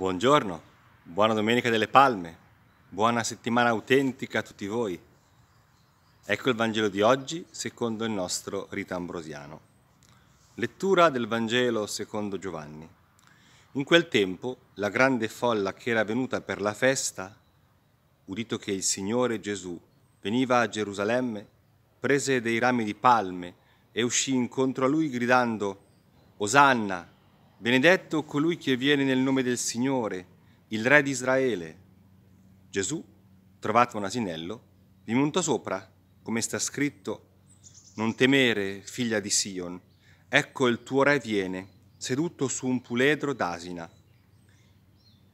Buongiorno, buona Domenica delle Palme, buona settimana autentica a tutti voi. Ecco il Vangelo di oggi secondo il nostro rito ambrosiano. Lettura del Vangelo secondo Giovanni. In quel tempo la grande folla che era venuta per la festa, udito che il Signore Gesù veniva a Gerusalemme, prese dei rami di palme e uscì incontro a lui gridando, Osanna! Benedetto colui che viene nel nome del Signore, il Re di Israele. Gesù, trovato un asinello, vi montò sopra, come sta scritto, Non temere, figlia di Sion, ecco il tuo Re viene, seduto su un puledro d'asina.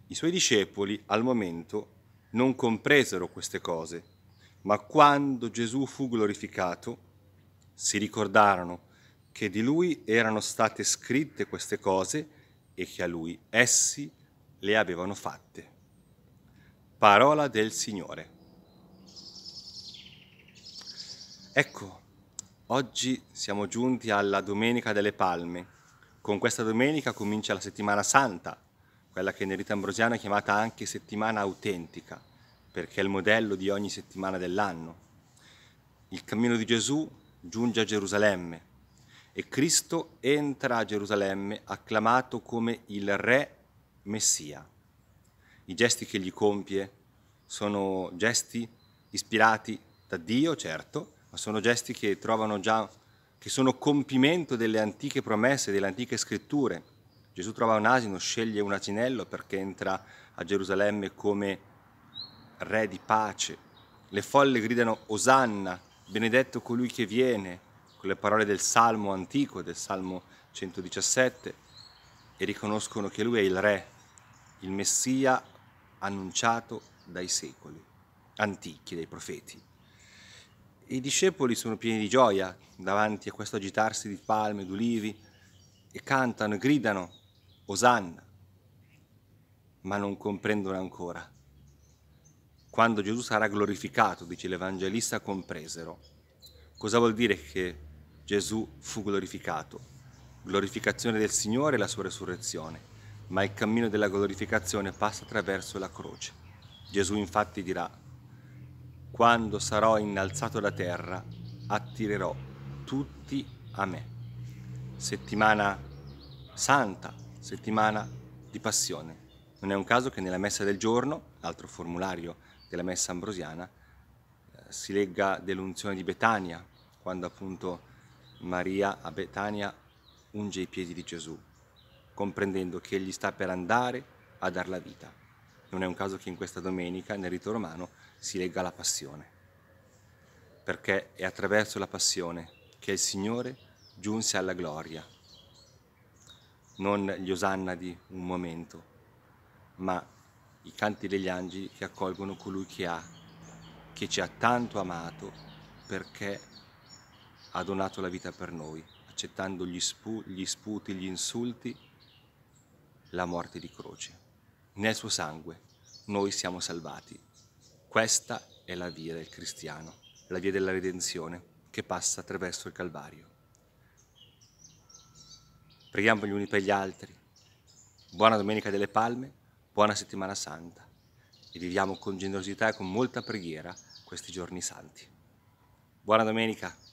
I suoi discepoli al momento non compresero queste cose, ma quando Gesù fu glorificato, si ricordarono che di lui erano state scritte queste cose e che a lui essi le avevano fatte. Parola del Signore. Ecco, oggi siamo giunti alla Domenica delle Palme. Con questa domenica comincia la settimana santa, quella che nel rito ambrosiano è chiamata anche settimana autentica, perché è il modello di ogni settimana dell'anno. Il cammino di Gesù giunge a Gerusalemme, e Cristo entra a Gerusalemme acclamato come il Re Messia. I gesti che gli compie sono gesti ispirati da Dio, certo, ma sono gesti che trovano già, che sono compimento delle antiche promesse, delle antiche scritture. Gesù trova un asino, sceglie un asinello perché entra a Gerusalemme come Re di pace. Le folle gridano Osanna, benedetto colui che viene, con le parole del Salmo antico, del Salmo 117, e riconoscono che lui è il Re, il Messia annunciato dai secoli antichi, dai profeti. I discepoli sono pieni di gioia davanti a questo agitarsi di palme, d'ulivi, e cantano e gridano, Osanna, ma non comprendono ancora. Quando Gesù sarà glorificato, dice l'Evangelista, compresero. Cosa vuol dire che Gesù fu glorificato. Glorificazione del Signore e la sua resurrezione, ma il cammino della glorificazione passa attraverso la croce. Gesù infatti dirà, quando sarò innalzato da terra, attirerò tutti a me. Settimana santa, settimana di passione. Non è un caso che nella messa del giorno, altro formulario della messa ambrosiana, eh, si legga dell'unzione di Betania, quando appunto Maria a Betania unge i piedi di Gesù, comprendendo che egli sta per andare a dar la vita. Non è un caso che in questa domenica, nel rito romano, si legga la passione, perché è attraverso la passione che il Signore giunse alla gloria, non gli osanna di un momento, ma i canti degli angeli che accolgono colui che ha, che ci ha tanto amato perché ha donato la vita per noi, accettando gli, spu gli sputi, gli insulti, la morte di croce. Nel suo sangue noi siamo salvati. Questa è la via del cristiano, la via della redenzione che passa attraverso il Calvario. Preghiamo gli uni per gli altri. Buona Domenica delle Palme, buona settimana santa e viviamo con generosità e con molta preghiera questi giorni santi. Buona domenica!